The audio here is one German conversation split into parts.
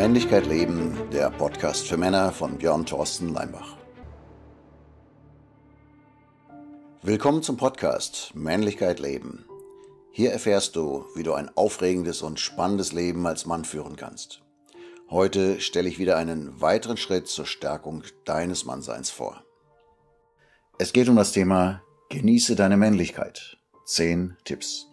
Männlichkeit leben, der Podcast für Männer von Björn Thorsten Leimbach. Willkommen zum Podcast Männlichkeit leben. Hier erfährst du, wie du ein aufregendes und spannendes Leben als Mann führen kannst. Heute stelle ich wieder einen weiteren Schritt zur Stärkung deines Mannseins vor. Es geht um das Thema Genieße deine Männlichkeit. Zehn Tipps.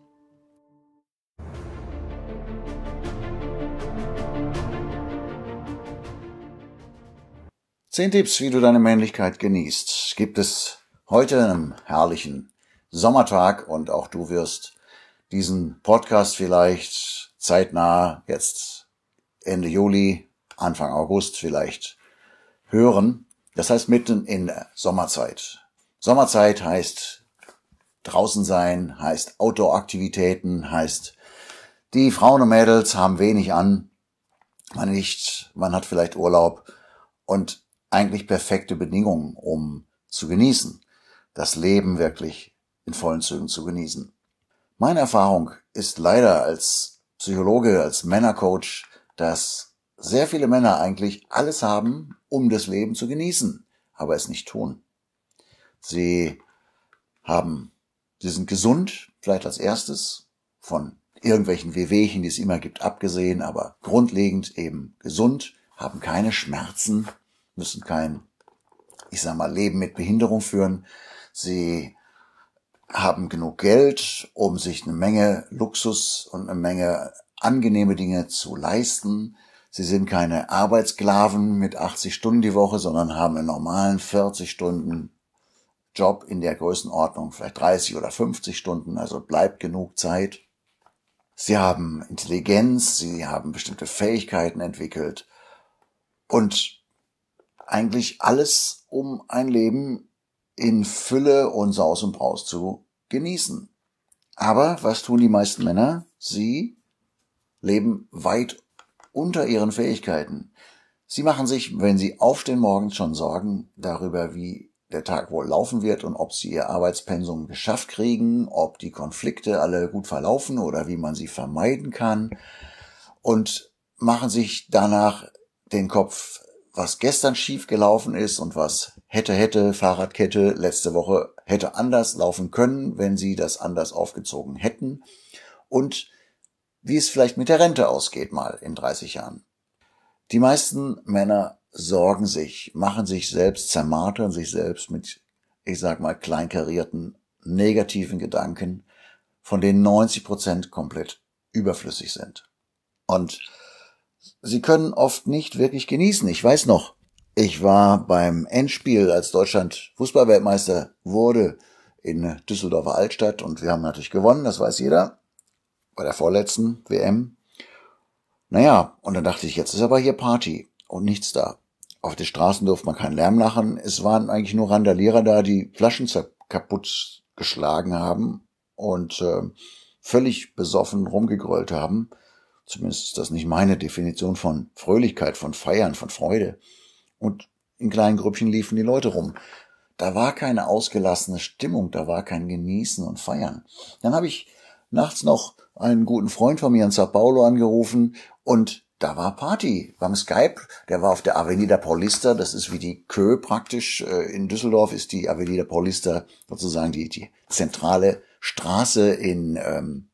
Zehn Tipps, wie du deine Männlichkeit genießt, gibt es heute am herrlichen Sommertag und auch du wirst diesen Podcast vielleicht zeitnah jetzt Ende Juli, Anfang August vielleicht hören. Das heißt mitten in der Sommerzeit. Sommerzeit heißt draußen sein, heißt Outdoor-Aktivitäten, heißt die Frauen und Mädels haben wenig an, man nicht, man hat vielleicht Urlaub und eigentlich perfekte Bedingungen, um zu genießen, das Leben wirklich in vollen Zügen zu genießen. Meine Erfahrung ist leider als Psychologe, als Männercoach, dass sehr viele Männer eigentlich alles haben, um das Leben zu genießen, aber es nicht tun. Sie haben, sie sind gesund, vielleicht als erstes, von irgendwelchen Wehwehchen, die es immer gibt, abgesehen, aber grundlegend eben gesund, haben keine Schmerzen, müssen kein, ich sag mal, Leben mit Behinderung führen. Sie haben genug Geld, um sich eine Menge Luxus und eine Menge angenehme Dinge zu leisten. Sie sind keine Arbeitssklaven mit 80 Stunden die Woche, sondern haben einen normalen 40 Stunden Job in der Größenordnung, vielleicht 30 oder 50 Stunden, also bleibt genug Zeit. Sie haben Intelligenz, sie haben bestimmte Fähigkeiten entwickelt und eigentlich alles, um ein Leben in Fülle und Saus und Braus zu genießen. Aber was tun die meisten Männer? Sie leben weit unter ihren Fähigkeiten. Sie machen sich, wenn sie aufstehen morgens, schon Sorgen darüber, wie der Tag wohl laufen wird und ob sie ihr Arbeitspensum geschafft kriegen, ob die Konflikte alle gut verlaufen oder wie man sie vermeiden kann und machen sich danach den Kopf, was gestern schief gelaufen ist und was hätte, hätte Fahrradkette letzte Woche hätte anders laufen können, wenn sie das anders aufgezogen hätten und wie es vielleicht mit der Rente ausgeht mal in 30 Jahren. Die meisten Männer sorgen sich, machen sich selbst, zermartern sich selbst mit, ich sag mal, kleinkarierten, negativen Gedanken, von denen 90 Prozent komplett überflüssig sind. Und sie können oft nicht wirklich genießen. Ich weiß noch, ich war beim Endspiel, als Deutschland Fußballweltmeister wurde in Düsseldorfer Altstadt und wir haben natürlich gewonnen, das weiß jeder, bei der vorletzten WM. Naja, und dann dachte ich, jetzt ist aber hier Party und nichts da. Auf den Straßen durfte man keinen Lärm lachen. Es waren eigentlich nur Randalierer da, die Flaschen kaputt geschlagen haben und äh, völlig besoffen rumgegrölt haben. Zumindest ist das nicht meine Definition von Fröhlichkeit, von Feiern, von Freude. Und in kleinen Grüppchen liefen die Leute rum. Da war keine ausgelassene Stimmung, da war kein Genießen und Feiern. Dann habe ich nachts noch einen guten Freund von mir in Sao Paulo angerufen und da war Party beim Skype. Der war auf der Avenida Paulista, das ist wie die Kö praktisch. Äh, in Düsseldorf ist die Avenida Paulista sozusagen die, die zentrale Straße in ähm,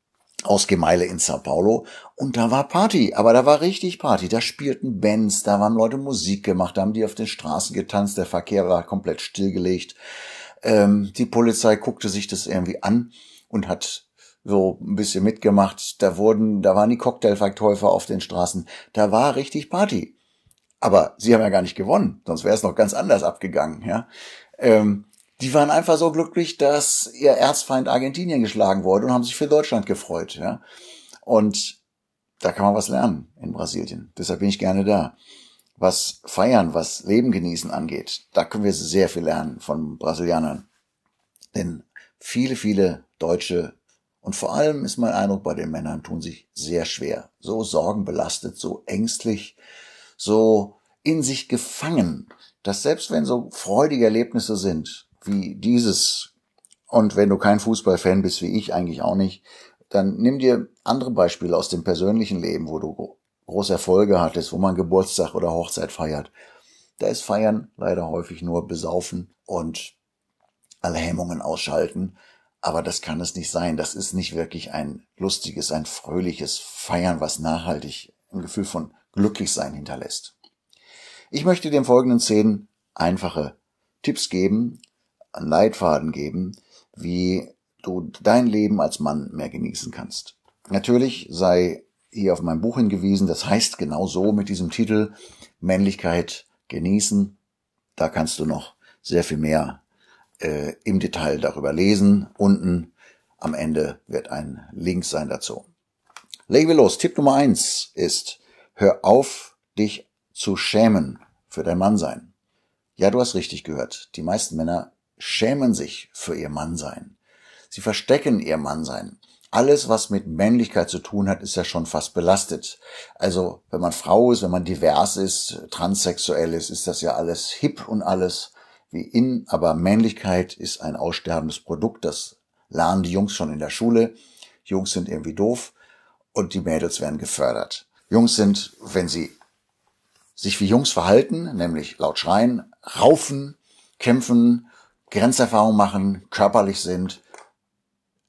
aus Gemeile in Sao Paulo und da war Party, aber da war richtig Party. Da spielten Bands, da haben Leute Musik gemacht, da haben die auf den Straßen getanzt, der Verkehr war komplett stillgelegt. Ähm, die Polizei guckte sich das irgendwie an und hat so ein bisschen mitgemacht. Da wurden, da waren die Cocktailverkäufer auf den Straßen. Da war richtig Party. Aber sie haben ja gar nicht gewonnen, sonst wäre es noch ganz anders abgegangen, ja. Ähm, die waren einfach so glücklich, dass ihr Erzfeind Argentinien geschlagen wurde und haben sich für Deutschland gefreut. Ja? Und da kann man was lernen in Brasilien. Deshalb bin ich gerne da. Was Feiern, was Leben genießen angeht, da können wir sehr viel lernen von Brasilianern. Denn viele, viele Deutsche und vor allem ist mein Eindruck bei den Männern tun sich sehr schwer. So sorgenbelastet, so ängstlich, so in sich gefangen, dass selbst wenn so freudige Erlebnisse sind, wie dieses. Und wenn du kein Fußballfan bist wie ich, eigentlich auch nicht, dann nimm dir andere Beispiele aus dem persönlichen Leben, wo du große Erfolge hattest, wo man Geburtstag oder Hochzeit feiert. Da ist Feiern leider häufig nur besaufen und alle Hemmungen ausschalten. Aber das kann es nicht sein. Das ist nicht wirklich ein lustiges, ein fröhliches Feiern, was nachhaltig ein Gefühl von Glücklichsein hinterlässt. Ich möchte den folgenden Szenen einfache Tipps geben, einen Leitfaden geben, wie du dein Leben als Mann mehr genießen kannst. Natürlich sei hier auf mein Buch hingewiesen, das heißt genau so mit diesem Titel Männlichkeit genießen. Da kannst du noch sehr viel mehr äh, im Detail darüber lesen. Unten am Ende wird ein Link sein dazu. Legen wir los. Tipp Nummer eins ist, hör auf, dich zu schämen für dein Mannsein. Ja, du hast richtig gehört. Die meisten Männer schämen sich für ihr Mannsein. Sie verstecken ihr Mannsein. Alles, was mit Männlichkeit zu tun hat, ist ja schon fast belastet. Also, wenn man Frau ist, wenn man divers ist, transsexuell ist, ist das ja alles hip und alles wie in. Aber Männlichkeit ist ein aussterbendes Produkt. Das lernen die Jungs schon in der Schule. Jungs sind irgendwie doof und die Mädels werden gefördert. Jungs sind, wenn sie sich wie Jungs verhalten, nämlich laut schreien, raufen, kämpfen, Grenzerfahrung machen, körperlich sind,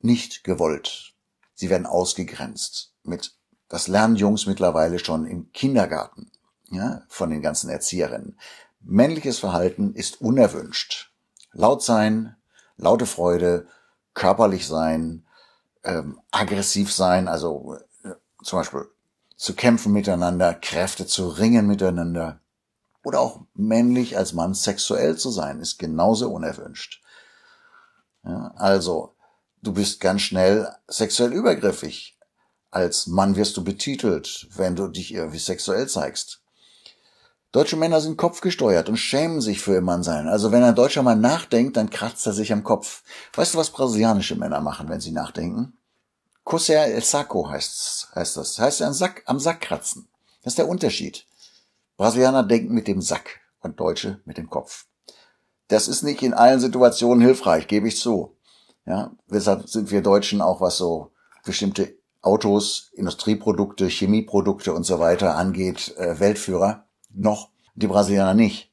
nicht gewollt. Sie werden ausgegrenzt. Mit, das lernen Jungs mittlerweile schon im Kindergarten, ja, von den ganzen Erzieherinnen. Männliches Verhalten ist unerwünscht. Laut sein, laute Freude, körperlich sein, ähm, aggressiv sein, also äh, zum Beispiel zu kämpfen miteinander, Kräfte zu ringen miteinander, oder auch männlich als Mann sexuell zu sein, ist genauso unerwünscht. Ja, also, du bist ganz schnell sexuell übergriffig. Als Mann wirst du betitelt, wenn du dich irgendwie sexuell zeigst. Deutsche Männer sind kopfgesteuert und schämen sich für ihr Mannsein. Also wenn ein deutscher Mann nachdenkt, dann kratzt er sich am Kopf. Weißt du, was brasilianische Männer machen, wenn sie nachdenken? Coser el saco heißt, heißt das. Heißt am Sack, am Sack kratzen. Das ist der Unterschied. Brasilianer denken mit dem Sack und Deutsche mit dem Kopf. Das ist nicht in allen Situationen hilfreich, gebe ich zu. Ja, deshalb sind wir Deutschen auch was so bestimmte Autos, Industrieprodukte, Chemieprodukte und so weiter angeht, äh, Weltführer. Noch die Brasilianer nicht,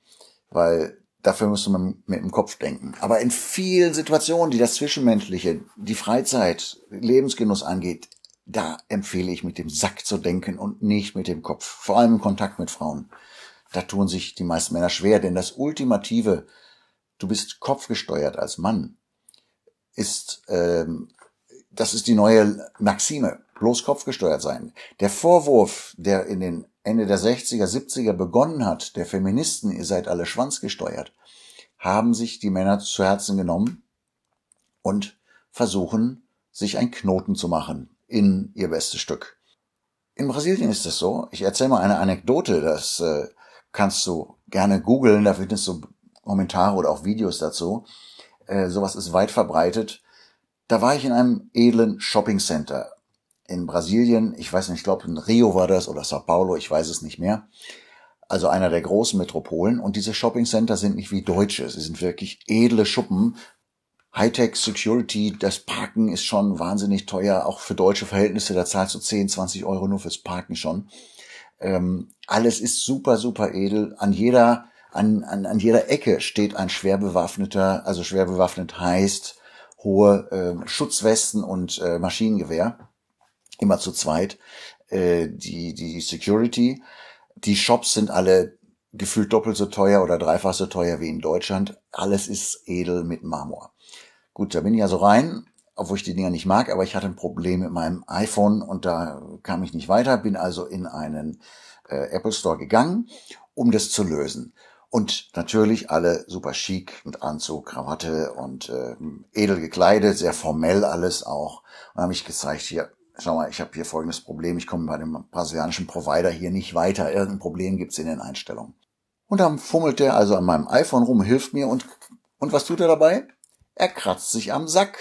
weil dafür müsste man mit dem Kopf denken. Aber in vielen Situationen, die das Zwischenmenschliche, die Freizeit, Lebensgenuss angeht, da empfehle ich mit dem Sack zu denken und nicht mit dem Kopf. Vor allem im Kontakt mit Frauen. Da tun sich die meisten Männer schwer, denn das Ultimative, du bist kopfgesteuert als Mann, ist, ähm, das ist die neue Maxime. Bloß kopfgesteuert sein. Der Vorwurf, der in den Ende der 60er, 70er begonnen hat, der Feministen, ihr seid alle schwanzgesteuert, haben sich die Männer zu Herzen genommen und versuchen, sich einen Knoten zu machen in ihr bestes Stück. In Brasilien ist es so, ich erzähle mal eine Anekdote, das äh, kannst du gerne googeln, da findest du Kommentare oder auch Videos dazu. Äh, sowas ist weit verbreitet. Da war ich in einem edlen Shopping Center in Brasilien. Ich weiß nicht, ich glaube in Rio war das oder Sao Paulo, ich weiß es nicht mehr. Also einer der großen Metropolen. Und diese Shopping Center sind nicht wie deutsche. Sie sind wirklich edle Schuppen, Hightech Security, das Parken ist schon wahnsinnig teuer, auch für deutsche Verhältnisse, da zahlst du 10, 20 Euro nur fürs Parken schon. Ähm, alles ist super, super edel. An jeder, an, an, an jeder Ecke steht ein schwer bewaffneter, also schwer bewaffnet heißt hohe äh, Schutzwesten und äh, Maschinengewehr, immer zu zweit. Äh, die, die Security, die Shops sind alle gefühlt doppelt so teuer oder dreifach so teuer wie in Deutschland. Alles ist edel mit Marmor. Gut, da bin ich ja so rein, obwohl ich die Dinger nicht mag, aber ich hatte ein Problem mit meinem iPhone und da kam ich nicht weiter, bin also in einen äh, Apple Store gegangen, um das zu lösen. Und natürlich alle super chic und Anzug, Krawatte und äh, edel gekleidet, sehr formell alles auch. Und habe ich gezeigt, hier, schau mal, ich habe hier folgendes Problem, ich komme bei dem brasilianischen Provider hier nicht weiter. Irgendein Problem gibt's in den Einstellungen. Und dann fummelt der also an meinem iPhone rum, hilft mir und, und was tut er dabei? Er kratzt sich am Sack,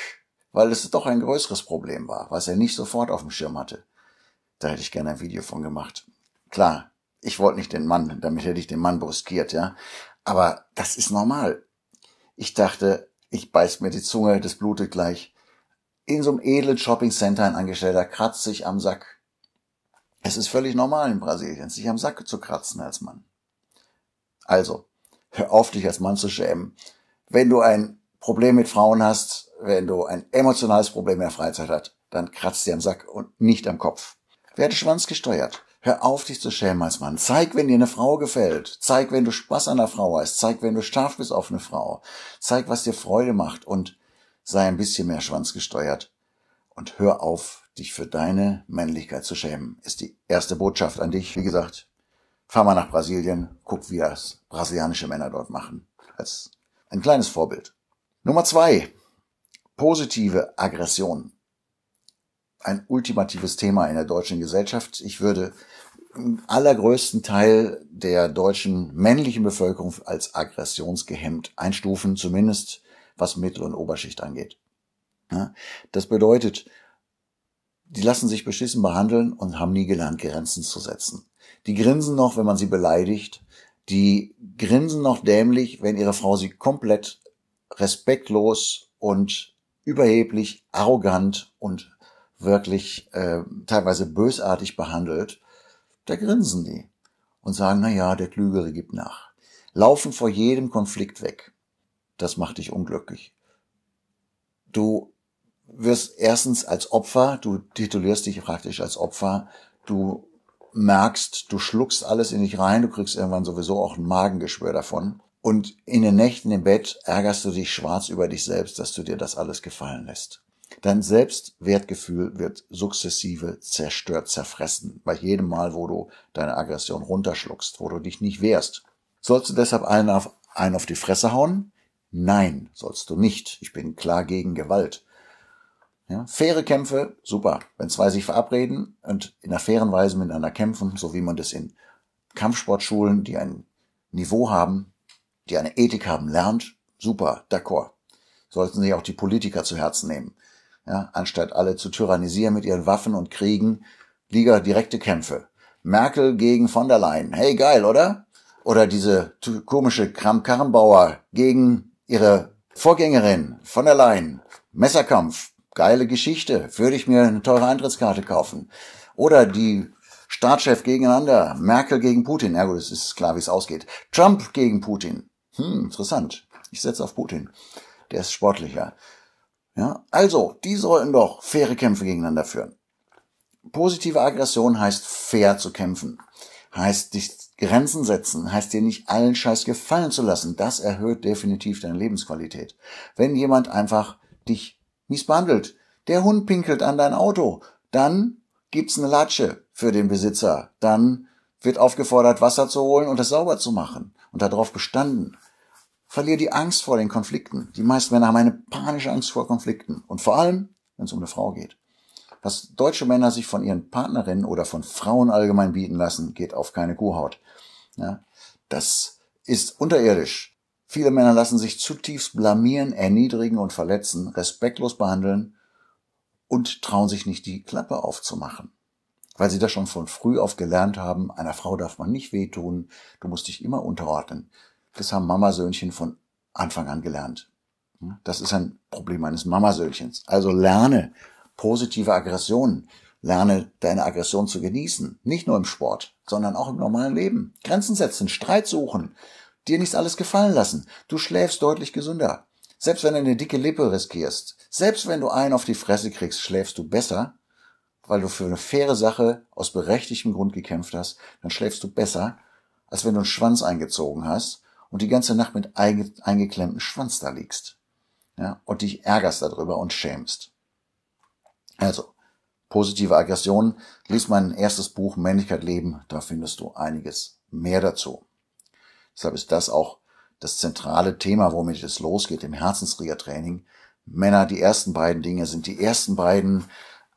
weil es doch ein größeres Problem war, was er nicht sofort auf dem Schirm hatte. Da hätte ich gerne ein Video von gemacht. Klar, ich wollte nicht den Mann, damit hätte ich den Mann bruskiert, ja. Aber das ist normal. Ich dachte, ich beiß mir die Zunge, das blutet gleich. In so einem edlen Shopping Center ein Angestellter kratzt sich am Sack. Es ist völlig normal in Brasilien, sich am Sack zu kratzen als Mann. Also, hör auf, dich als Mann zu schämen. Wenn du ein Problem mit Frauen hast, wenn du ein emotionales Problem in der Freizeit hast, dann kratzt dir am Sack und nicht am Kopf. Werde schwanzgesteuert. Hör auf, dich zu schämen als Mann. Zeig, wenn dir eine Frau gefällt. Zeig, wenn du Spaß an einer Frau hast. Zeig, wenn du scharf bist auf eine Frau. Zeig, was dir Freude macht und sei ein bisschen mehr schwanzgesteuert. Und hör auf, dich für deine Männlichkeit zu schämen. Ist die erste Botschaft an dich. Wie gesagt, fahr mal nach Brasilien, guck, wie das brasilianische Männer dort machen. Als ein kleines Vorbild. Nummer zwei. Positive Aggression. Ein ultimatives Thema in der deutschen Gesellschaft. Ich würde im allergrößten Teil der deutschen männlichen Bevölkerung als aggressionsgehemmt einstufen, zumindest was Mittel- und Oberschicht angeht. Das bedeutet, die lassen sich beschissen behandeln und haben nie gelernt, Grenzen zu setzen. Die grinsen noch, wenn man sie beleidigt. Die grinsen noch dämlich, wenn ihre Frau sie komplett respektlos und überheblich, arrogant und wirklich äh, teilweise bösartig behandelt, da grinsen die und sagen, na ja, der Klügere gibt nach. Laufen vor jedem Konflikt weg. Das macht dich unglücklich. Du wirst erstens als Opfer, du titulierst dich praktisch als Opfer, du merkst, du schluckst alles in dich rein, du kriegst irgendwann sowieso auch ein Magengeschwür davon. Und in den Nächten im Bett ärgerst du dich schwarz über dich selbst, dass du dir das alles gefallen lässt. Dein Selbstwertgefühl wird sukzessive zerstört, zerfressen, bei jedem Mal, wo du deine Aggression runterschluckst, wo du dich nicht wehrst. Sollst du deshalb einen auf, einen auf die Fresse hauen? Nein, sollst du nicht. Ich bin klar gegen Gewalt. Ja, faire Kämpfe, super. Wenn zwei sich verabreden und in einer fairen Weise miteinander kämpfen, so wie man das in Kampfsportschulen, die ein Niveau haben, die eine Ethik haben, lernt, super, d'accord. Sollten sich auch die Politiker zu Herzen nehmen. Ja, anstatt alle zu tyrannisieren mit ihren Waffen und Kriegen, lieber direkte Kämpfe. Merkel gegen von der Leyen. Hey, geil, oder? Oder diese komische Kram-Karrenbauer gegen ihre Vorgängerin von der Leyen. Messerkampf. Geile Geschichte. Würde ich mir eine teure Eintrittskarte kaufen. Oder die Staatschef gegeneinander. Merkel gegen Putin. Ja gut, es ist klar, wie es ausgeht. Trump gegen Putin. Hm, interessant. Ich setze auf Putin. Der ist sportlicher. Ja, also, die sollten doch faire Kämpfe gegeneinander führen. Positive Aggression heißt fair zu kämpfen, heißt dich Grenzen setzen, heißt dir nicht allen Scheiß gefallen zu lassen. Das erhöht definitiv deine Lebensqualität. Wenn jemand einfach dich mies behandelt, der Hund pinkelt an dein Auto, dann gibt's eine Latsche für den Besitzer, dann wird aufgefordert, Wasser zu holen und das sauber zu machen und darauf bestanden. Verlier die Angst vor den Konflikten. Die meisten Männer haben eine panische Angst vor Konflikten. Und vor allem, wenn es um eine Frau geht. Was deutsche Männer sich von ihren Partnerinnen oder von Frauen allgemein bieten lassen, geht auf keine Kuhhaut. Ja, das ist unterirdisch. Viele Männer lassen sich zutiefst blamieren, erniedrigen und verletzen, respektlos behandeln und trauen sich nicht, die Klappe aufzumachen. Weil sie das schon von früh auf gelernt haben, einer Frau darf man nicht wehtun, du musst dich immer unterordnen. Das haben Mamasöhnchen von Anfang an gelernt. Hm? Das ist ein Problem eines Mamasöhnchens. Also lerne positive Aggressionen. Lerne deine Aggression zu genießen. Nicht nur im Sport, sondern auch im normalen Leben. Grenzen setzen, Streit suchen, dir nichts alles gefallen lassen. Du schläfst deutlich gesünder. Selbst wenn du eine dicke Lippe riskierst, selbst wenn du einen auf die Fresse kriegst, schläfst du besser, weil du für eine faire Sache aus berechtigtem Grund gekämpft hast, dann schläfst du besser, als wenn du einen Schwanz eingezogen hast und die ganze Nacht mit eingeklemmtem Schwanz da liegst. Ja, und dich ärgerst darüber und schämst. Also, positive Aggression. Lies mein erstes Buch Männlichkeit leben, da findest du einiges mehr dazu. Deshalb ist das auch das zentrale Thema, womit es losgeht im Herzenskriegertraining. Männer, die ersten beiden Dinge sind die ersten beiden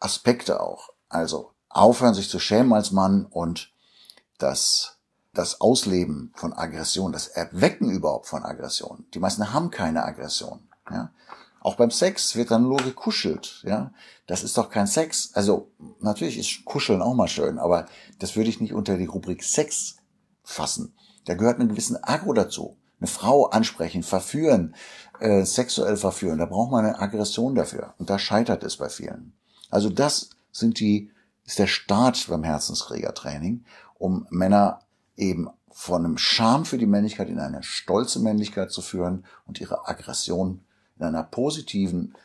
Aspekte auch. Also aufhören, sich zu schämen als Mann und das das Ausleben von Aggression, das Erwecken überhaupt von Aggression. Die meisten haben keine Aggression. Ja? Auch beim Sex wird dann nur gekuschelt. Ja? Das ist doch kein Sex. Also natürlich ist Kuscheln auch mal schön, aber das würde ich nicht unter die Rubrik Sex fassen. Da gehört ein gewissen Agro dazu. Eine Frau ansprechen, verführen, äh, sexuell verführen. Da braucht man eine Aggression dafür. Und da scheitert es bei vielen. Also das sind die, ist der Start beim Herzenskriegertraining, um Männer eben von einem Scham für die Männlichkeit in eine stolze Männlichkeit zu führen und ihre Aggression in einer positiven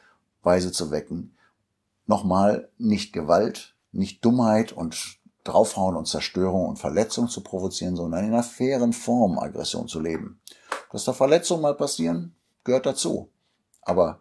Weise zu wecken. Nochmal, nicht Gewalt, nicht Dummheit und draufhauen und Zerstörung und Verletzung zu provozieren, sondern in einer fairen Form Aggression zu leben. Dass da Verletzungen mal passieren, gehört dazu. Aber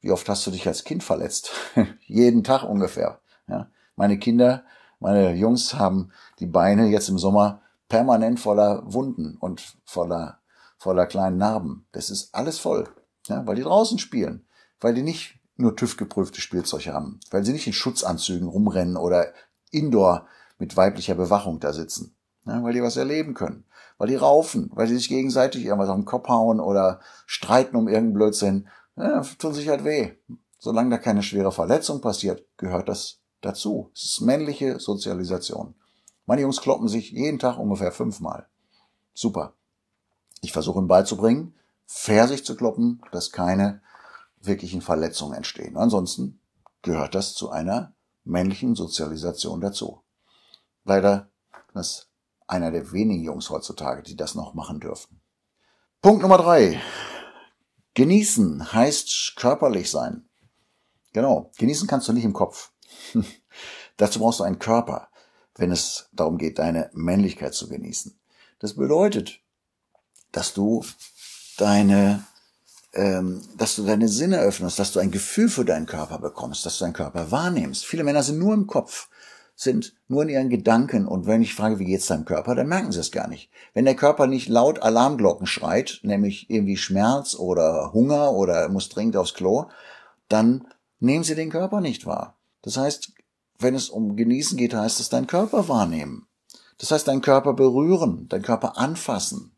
wie oft hast du dich als Kind verletzt? Jeden Tag ungefähr. Ja? Meine Kinder, meine Jungs haben die Beine jetzt im Sommer permanent voller Wunden und voller, voller kleinen Narben. Das ist alles voll, ja, weil die draußen spielen, weil die nicht nur tüv geprüfte Spielzeuge haben, weil sie nicht in Schutzanzügen rumrennen oder indoor mit weiblicher Bewachung da sitzen, ja, weil die was erleben können, weil die raufen, weil sie sich gegenseitig irgendwas auf den Kopf hauen oder streiten um irgendeinen Blödsinn, ja, tun sich halt weh. Solange da keine schwere Verletzung passiert, gehört das dazu. Es ist männliche Sozialisation. Meine Jungs kloppen sich jeden Tag ungefähr fünfmal. Super. Ich versuche ihm beizubringen, fair sich zu kloppen, dass keine wirklichen Verletzungen entstehen. Ansonsten gehört das zu einer männlichen Sozialisation dazu. Leider ist einer der wenigen Jungs heutzutage, die das noch machen dürfen. Punkt Nummer drei. Genießen heißt körperlich sein. Genau. Genießen kannst du nicht im Kopf. Dazu brauchst du einen Körper wenn es darum geht, deine Männlichkeit zu genießen. Das bedeutet, dass du deine ähm, dass du deine Sinne öffnest, dass du ein Gefühl für deinen Körper bekommst, dass du deinen Körper wahrnimmst. Viele Männer sind nur im Kopf, sind nur in ihren Gedanken. Und wenn ich frage, wie geht's deinem Körper, dann merken sie es gar nicht. Wenn der Körper nicht laut Alarmglocken schreit, nämlich irgendwie Schmerz oder Hunger oder muss dringend aufs Klo, dann nehmen sie den Körper nicht wahr. Das heißt, wenn es um genießen geht, heißt es dein Körper wahrnehmen. Das heißt, dein Körper berühren, dein Körper anfassen.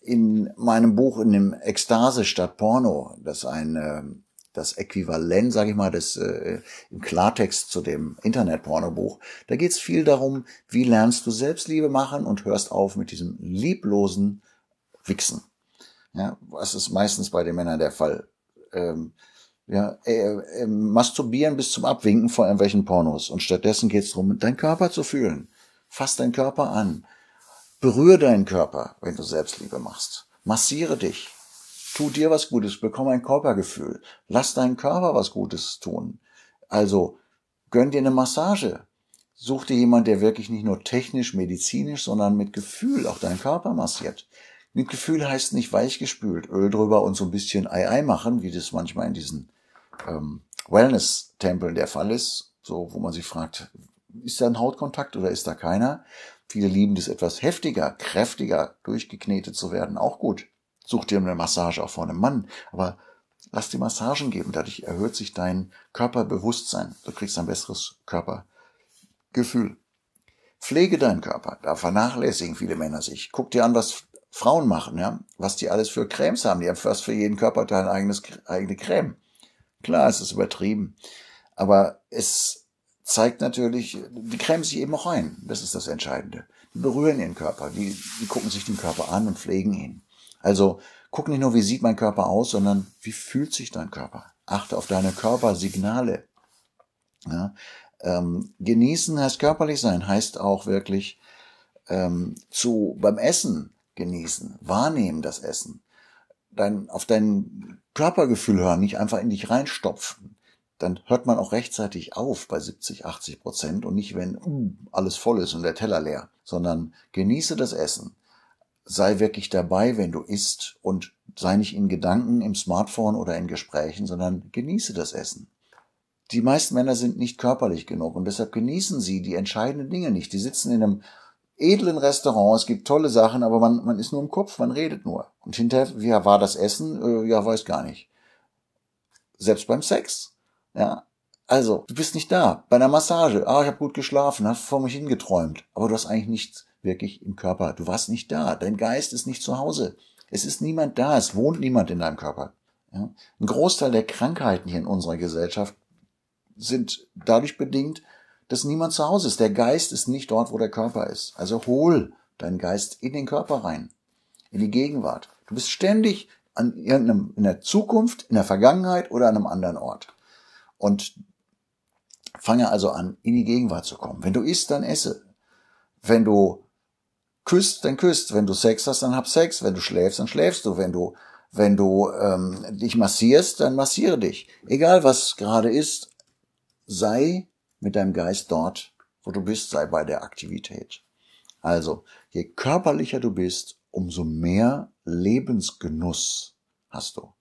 In meinem Buch, in dem Ekstase statt Porno, das ein äh, das Äquivalent, sage ich mal, des äh, im Klartext zu dem Internet-Pornobuch. Da geht es viel darum, wie lernst du Selbstliebe machen und hörst auf mit diesem lieblosen Wichsen. Ja, was ist meistens bei den Männern der Fall? Ähm, ja, äh, äh, masturbieren bis zum Abwinken vor irgendwelchen Pornos. Und stattdessen geht's darum, deinen Körper zu fühlen. Fass deinen Körper an. Berühre deinen Körper, wenn du Selbstliebe machst. Massiere dich. Tu dir was Gutes, Bekomme ein Körpergefühl. Lass deinen Körper was Gutes tun. Also, gönn dir eine Massage. Such dir jemand, der wirklich nicht nur technisch, medizinisch, sondern mit Gefühl auch deinen Körper massiert. Mit Gefühl heißt nicht weichgespült, Öl drüber und so ein bisschen Ei-Ei machen, wie das manchmal in diesen ähm, Wellness-Tempeln der Fall ist, so wo man sich fragt, ist da ein Hautkontakt oder ist da keiner? Viele lieben das etwas heftiger, kräftiger, durchgeknetet zu werden, auch gut. Such dir eine Massage auch vor einem Mann, aber lass dir Massagen geben, dadurch erhöht sich dein Körperbewusstsein. Du kriegst ein besseres Körpergefühl. Pflege deinen Körper, da vernachlässigen viele Männer sich. Guck dir an, was Frauen machen, ja? was die alles für Cremes haben. Die haben fast für jeden Körperteil ein eigene Creme. Klar, es ist übertrieben. Aber es zeigt natürlich, die cremen sich eben auch ein. Das ist das Entscheidende. Die berühren ihren Körper. Die, die gucken sich den Körper an und pflegen ihn. Also guck nicht nur, wie sieht mein Körper aus, sondern wie fühlt sich dein Körper. Achte auf deine Körpersignale. Ja? Ähm, genießen heißt körperlich sein, heißt auch wirklich ähm, zu beim Essen genießen, wahrnehmen das Essen, dein, auf deinen Körpergefühl hören, nicht einfach in dich reinstopfen, dann hört man auch rechtzeitig auf bei 70, 80 Prozent und nicht, wenn uh, alles voll ist und der Teller leer, sondern genieße das Essen. Sei wirklich dabei, wenn du isst und sei nicht in Gedanken im Smartphone oder in Gesprächen, sondern genieße das Essen. Die meisten Männer sind nicht körperlich genug und deshalb genießen sie die entscheidenden Dinge nicht. Die sitzen in einem edlen Restaurant, es gibt tolle Sachen, aber man, man ist nur im Kopf, man redet nur. Und hinterher, ja, war das Essen? Äh, ja, weiß gar nicht. Selbst beim Sex. Ja. Also, du bist nicht da. Bei einer Massage. Ah, ich habe gut geschlafen, hab vor mich hingeträumt. Aber du hast eigentlich nichts wirklich im Körper. Du warst nicht da. Dein Geist ist nicht zu Hause. Es ist niemand da. Es wohnt niemand in deinem Körper. Ja? Ein Großteil der Krankheiten hier in unserer Gesellschaft sind dadurch bedingt, dass niemand zu Hause ist. Der Geist ist nicht dort, wo der Körper ist. Also hol deinen Geist in den Körper rein, in die Gegenwart. Du bist ständig an irgendeinem, in der Zukunft, in der Vergangenheit oder an einem anderen Ort. Und fange also an, in die Gegenwart zu kommen. Wenn du isst, dann esse. Wenn du küsst, dann küsst. Wenn du Sex hast, dann hab Sex. Wenn du schläfst, dann schläfst du. Wenn du, wenn du ähm, dich massierst, dann massiere dich. Egal was gerade ist, sei mit deinem Geist dort, wo du bist, sei bei der Aktivität. Also, je körperlicher du bist, umso mehr Lebensgenuss hast du.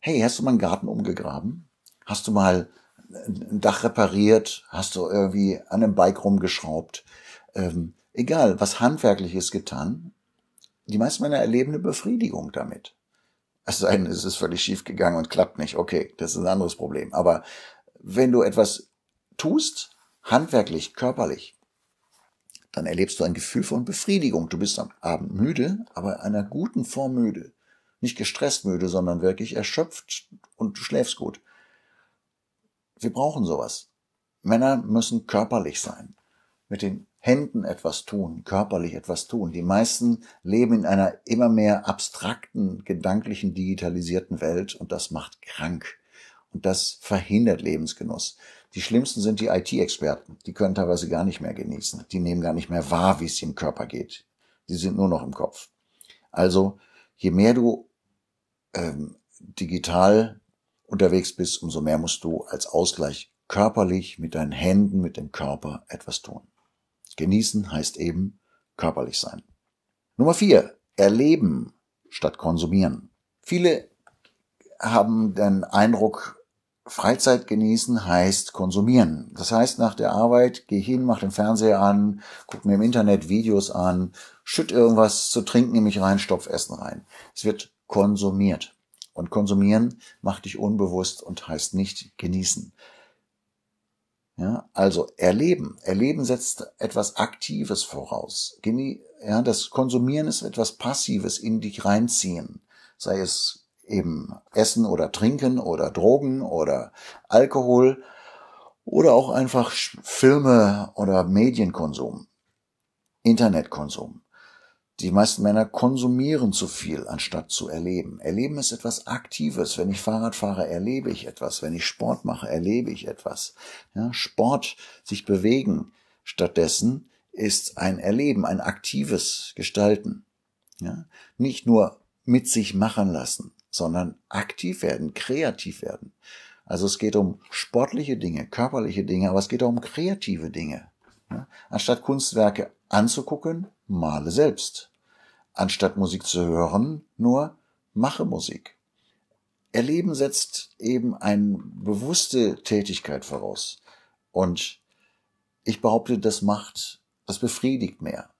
Hey, hast du mal einen Garten umgegraben? Hast du mal ein Dach repariert? Hast du irgendwie an einem Bike rumgeschraubt? Ähm, egal, was Handwerkliches getan, die meisten Männer erleben eine Befriedigung damit. Es sei denn, es ist völlig schief gegangen und klappt nicht. Okay, das ist ein anderes Problem. Aber wenn du etwas tust, handwerklich, körperlich, dann erlebst du ein Gefühl von Befriedigung. Du bist am Abend müde, aber einer guten Form müde. Nicht gestresst müde, sondern wirklich erschöpft und du schläfst gut. Wir brauchen sowas. Männer müssen körperlich sein. Mit den Händen etwas tun, körperlich etwas tun. Die meisten leben in einer immer mehr abstrakten, gedanklichen, digitalisierten Welt und das macht krank. Und das verhindert Lebensgenuss. Die schlimmsten sind die IT-Experten. Die können teilweise gar nicht mehr genießen. Die nehmen gar nicht mehr wahr, wie es im Körper geht. Die sind nur noch im Kopf. Also, je mehr du ähm, digital unterwegs bist, umso mehr musst du als Ausgleich körperlich mit deinen Händen, mit dem Körper etwas tun. Genießen heißt eben körperlich sein. Nummer vier, erleben statt konsumieren. Viele haben den Eindruck, Freizeit genießen heißt konsumieren. Das heißt, nach der Arbeit gehe ich hin, mache den Fernseher an, gucke mir im Internet Videos an, schütt irgendwas zu trinken in mich rein, stopf Essen rein. Es wird konsumiert. Und konsumieren macht dich unbewusst und heißt nicht genießen. Ja, also erleben. Erleben setzt etwas Aktives voraus. Genie ja, das Konsumieren ist etwas Passives in dich reinziehen. Sei es eben Essen oder Trinken oder Drogen oder Alkohol oder auch einfach Filme oder Medienkonsum, Internetkonsum. Die meisten Männer konsumieren zu viel, anstatt zu erleben. Erleben ist etwas Aktives. Wenn ich Fahrrad fahre, erlebe ich etwas. Wenn ich Sport mache, erlebe ich etwas. Ja, Sport, sich bewegen stattdessen ist ein Erleben, ein aktives Gestalten. Ja, nicht nur mit sich machen lassen sondern aktiv werden, kreativ werden. Also es geht um sportliche Dinge, körperliche Dinge, aber es geht auch um kreative Dinge. Anstatt Kunstwerke anzugucken, male selbst. Anstatt Musik zu hören, nur mache Musik. Erleben setzt eben eine bewusste Tätigkeit voraus. Und ich behaupte, das macht, das befriedigt mehr.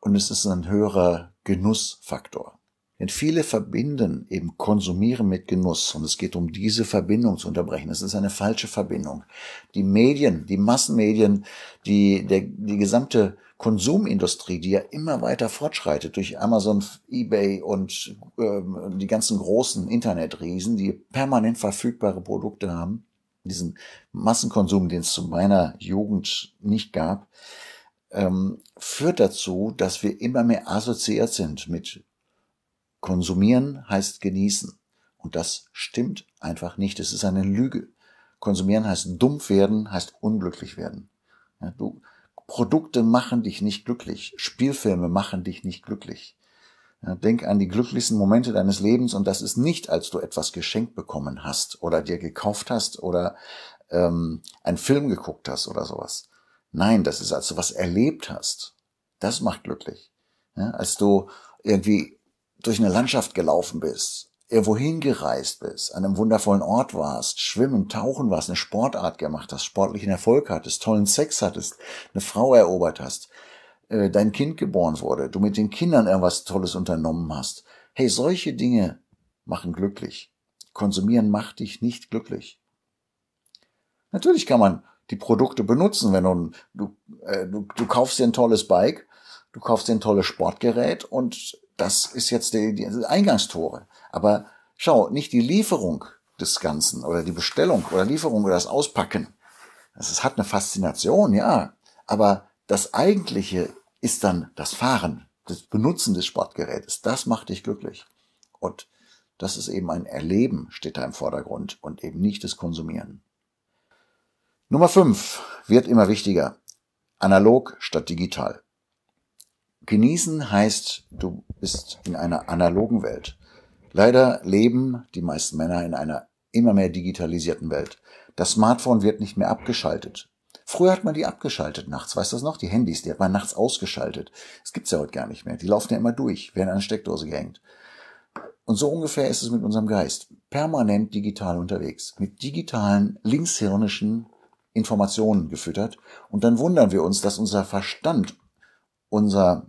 Und es ist ein höherer Genussfaktor. Denn viele verbinden eben Konsumieren mit Genuss und es geht um diese Verbindung zu unterbrechen. Es ist eine falsche Verbindung. Die Medien, die Massenmedien, die, der, die gesamte Konsumindustrie, die ja immer weiter fortschreitet durch Amazon, eBay und ähm, die ganzen großen Internetriesen, die permanent verfügbare Produkte haben, diesen Massenkonsum, den es zu meiner Jugend nicht gab, ähm, führt dazu, dass wir immer mehr assoziiert sind mit Konsumieren heißt genießen. Und das stimmt einfach nicht. Es ist eine Lüge. Konsumieren heißt dumpf werden, heißt unglücklich werden. Ja, du, Produkte machen dich nicht glücklich. Spielfilme machen dich nicht glücklich. Ja, denk an die glücklichsten Momente deines Lebens und das ist nicht, als du etwas geschenkt bekommen hast oder dir gekauft hast oder ähm, einen Film geguckt hast oder sowas. Nein, das ist, als du was erlebt hast. Das macht glücklich. Ja, als du irgendwie durch eine Landschaft gelaufen bist, irgendwo hingereist bist, an einem wundervollen Ort warst, schwimmen, tauchen warst, eine Sportart gemacht hast, sportlichen Erfolg hattest, tollen Sex hattest, eine Frau erobert hast, äh, dein Kind geboren wurde, du mit den Kindern irgendwas Tolles unternommen hast. Hey, solche Dinge machen glücklich. Konsumieren macht dich nicht glücklich. Natürlich kann man die Produkte benutzen, wenn du, du, äh, du, du kaufst dir ein tolles Bike, du kaufst dir ein tolles Sportgerät und das ist jetzt die, die Eingangstore. Aber schau, nicht die Lieferung des Ganzen oder die Bestellung oder Lieferung oder das Auspacken. Das ist, hat eine Faszination, ja. Aber das Eigentliche ist dann das Fahren, das Benutzen des Sportgerätes. Das macht dich glücklich. Und das ist eben ein Erleben, steht da im Vordergrund und eben nicht das Konsumieren. Nummer 5 wird immer wichtiger. Analog statt digital. Genießen heißt, du bist in einer analogen Welt. Leider leben die meisten Männer in einer immer mehr digitalisierten Welt. Das Smartphone wird nicht mehr abgeschaltet. Früher hat man die abgeschaltet nachts, weißt du das noch? Die Handys, die hat man nachts ausgeschaltet. Das gibt's ja heute gar nicht mehr. Die laufen ja immer durch, werden an eine Steckdose gehängt. Und so ungefähr ist es mit unserem Geist. Permanent digital unterwegs. Mit digitalen, linkshirnischen Informationen gefüttert. Und dann wundern wir uns, dass unser Verstand, unser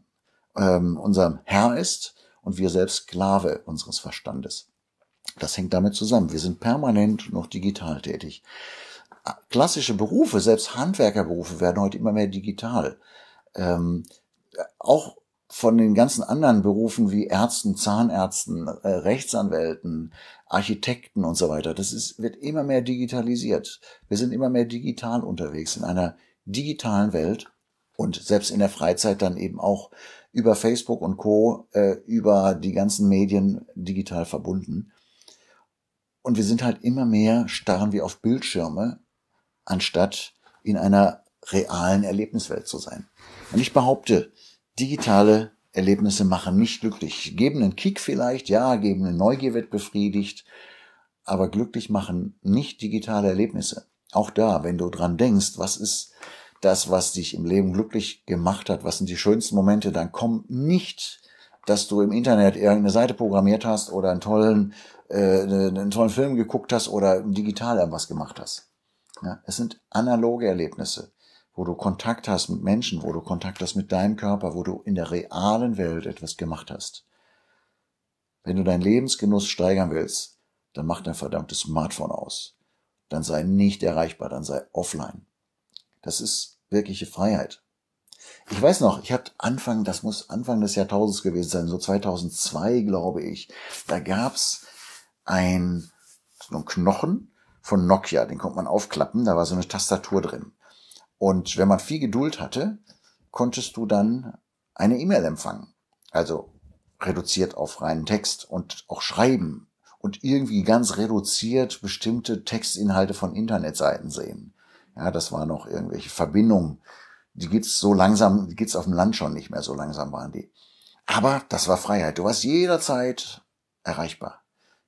ähm, unser Herr ist und wir selbst Sklave unseres Verstandes. Das hängt damit zusammen. Wir sind permanent noch digital tätig. Klassische Berufe, selbst Handwerkerberufe, werden heute immer mehr digital. Ähm, auch von den ganzen anderen Berufen wie Ärzten, Zahnärzten, äh, Rechtsanwälten, Architekten und so weiter. Das ist, wird immer mehr digitalisiert. Wir sind immer mehr digital unterwegs in einer digitalen Welt und selbst in der Freizeit dann eben auch über Facebook und Co., äh, über die ganzen Medien digital verbunden. Und wir sind halt immer mehr, starren wir auf Bildschirme, anstatt in einer realen Erlebniswelt zu sein. Und ich behaupte, digitale Erlebnisse machen nicht glücklich. Geben einen Kick vielleicht, ja, geben eine Neugier wird befriedigt, aber glücklich machen nicht digitale Erlebnisse. Auch da, wenn du dran denkst, was ist, das, was dich im Leben glücklich gemacht hat, was sind die schönsten Momente, dann komm nicht, dass du im Internet irgendeine Seite programmiert hast oder einen tollen, äh, ne, einen tollen Film geguckt hast oder digital irgendwas gemacht hast. Ja, es sind analoge Erlebnisse, wo du Kontakt hast mit Menschen, wo du Kontakt hast mit deinem Körper, wo du in der realen Welt etwas gemacht hast. Wenn du deinen Lebensgenuss steigern willst, dann mach dein verdammtes Smartphone aus. Dann sei nicht erreichbar, dann sei offline. Das ist wirkliche Freiheit. Ich weiß noch, ich hatte Anfang, das muss Anfang des Jahrtausends gewesen sein, so 2002 glaube ich, da gab es ein, so einen Knochen von Nokia, den konnte man aufklappen, da war so eine Tastatur drin. Und wenn man viel Geduld hatte, konntest du dann eine E-Mail empfangen. Also reduziert auf reinen Text und auch schreiben und irgendwie ganz reduziert bestimmte Textinhalte von Internetseiten sehen. Ja, das waren noch irgendwelche Verbindungen. Die gibt's so langsam, die gibt's auf dem Land schon nicht mehr, so langsam waren die. Aber das war Freiheit. Du warst jederzeit erreichbar.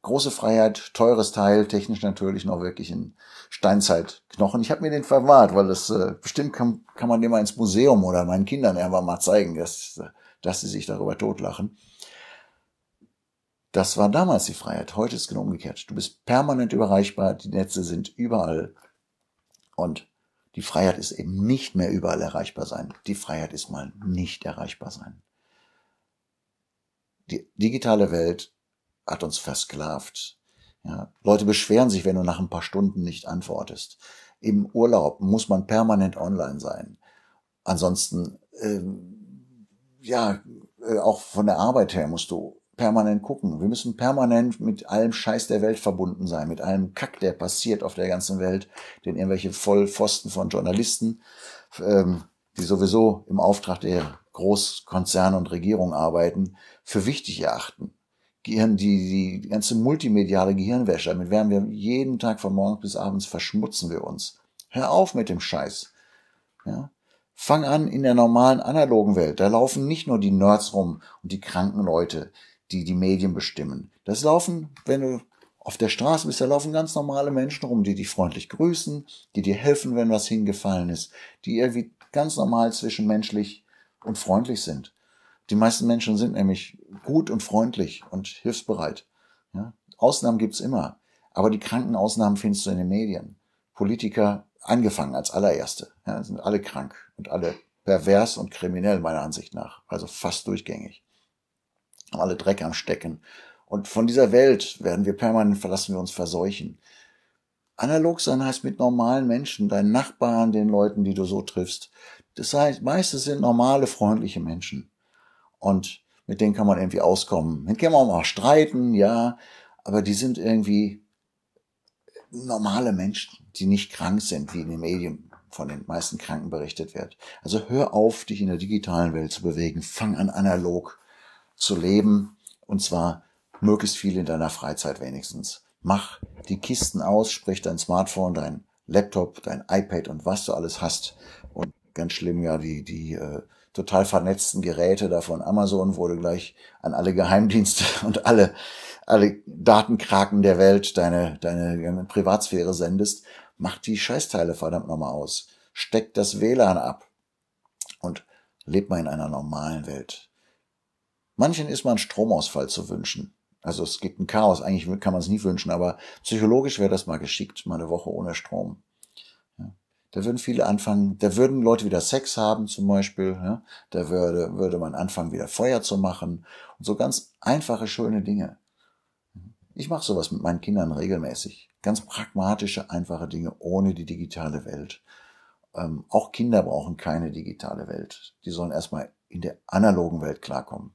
Große Freiheit, teures Teil, technisch natürlich noch wirklich ein Steinzeitknochen. Ich habe mir den verwahrt, weil das äh, bestimmt kann, kann man den mal ins Museum oder meinen Kindern irgendwann mal zeigen, dass, dass sie sich darüber totlachen. Das war damals die Freiheit. Heute ist es genau umgekehrt. Du bist permanent überreichbar. Die Netze sind überall. Und die Freiheit ist eben nicht mehr überall erreichbar sein. Die Freiheit ist mal nicht erreichbar sein. Die digitale Welt hat uns versklavt. Ja, Leute beschweren sich, wenn du nach ein paar Stunden nicht antwortest. Im Urlaub muss man permanent online sein. Ansonsten, ähm, ja, äh, auch von der Arbeit her musst du permanent gucken. Wir müssen permanent mit allem Scheiß der Welt verbunden sein, mit allem Kack, der passiert auf der ganzen Welt, den irgendwelche Vollpfosten von Journalisten, ähm, die sowieso im Auftrag der Großkonzerne und Regierung arbeiten, für wichtig erachten. Gehirn, die, die ganze multimediale Gehirnwäsche, damit werden wir jeden Tag von morgens bis abends verschmutzen wir uns. Hör auf mit dem Scheiß. Ja? Fang an in der normalen analogen Welt. Da laufen nicht nur die Nerds rum und die kranken Leute, die die Medien bestimmen. Das laufen, wenn du auf der Straße bist, da laufen ganz normale Menschen rum, die dich freundlich grüßen, die dir helfen, wenn was hingefallen ist, die irgendwie ganz normal zwischenmenschlich und freundlich sind. Die meisten Menschen sind nämlich gut und freundlich und hilfsbereit. Ja? Ausnahmen gibt's immer, aber die kranken Ausnahmen findest du in den Medien. Politiker angefangen als allererste, ja, sind alle krank und alle pervers und kriminell meiner Ansicht nach, also fast durchgängig ansonsten alle Dreck am Stecken. Und von dieser Welt werden wir permanent verlassen, wir uns verseuchen. Analog sein heißt mit normalen Menschen, deinen Nachbarn, den Leuten, die du so triffst. Das heißt, meistens sind normale, freundliche Menschen. Und mit denen kann man irgendwie auskommen. Mit denen kann man auch streiten, ja. Aber die sind irgendwie normale Menschen, die nicht krank sind, wie in den Medien von den meisten Kranken berichtet wird. Also hör auf, dich in der digitalen Welt zu bewegen. Fang an, analog zu leben und zwar möglichst viel in deiner Freizeit wenigstens. Mach die Kisten aus, sprich dein Smartphone, dein Laptop, dein iPad und was du alles hast. Und ganz schlimm ja die, die äh, total vernetzten Geräte da von Amazon wurde gleich an alle Geheimdienste und alle, alle Datenkraken der Welt deine, deine, deine Privatsphäre sendest. Mach die Scheißteile verdammt nochmal aus. Steck das WLAN ab und leb mal in einer normalen Welt. Manchen ist mal ein Stromausfall zu wünschen. Also es gibt ein Chaos, eigentlich kann man es nie wünschen, aber psychologisch wäre das mal geschickt, mal eine Woche ohne Strom. Ja. Da würden viele anfangen, da würden Leute wieder Sex haben zum Beispiel, ja. da würde, würde man anfangen, wieder Feuer zu machen und so ganz einfache, schöne Dinge. Ich mache sowas mit meinen Kindern regelmäßig. Ganz pragmatische, einfache Dinge ohne die digitale Welt. Ähm, auch Kinder brauchen keine digitale Welt. Die sollen erstmal in der analogen Welt klarkommen.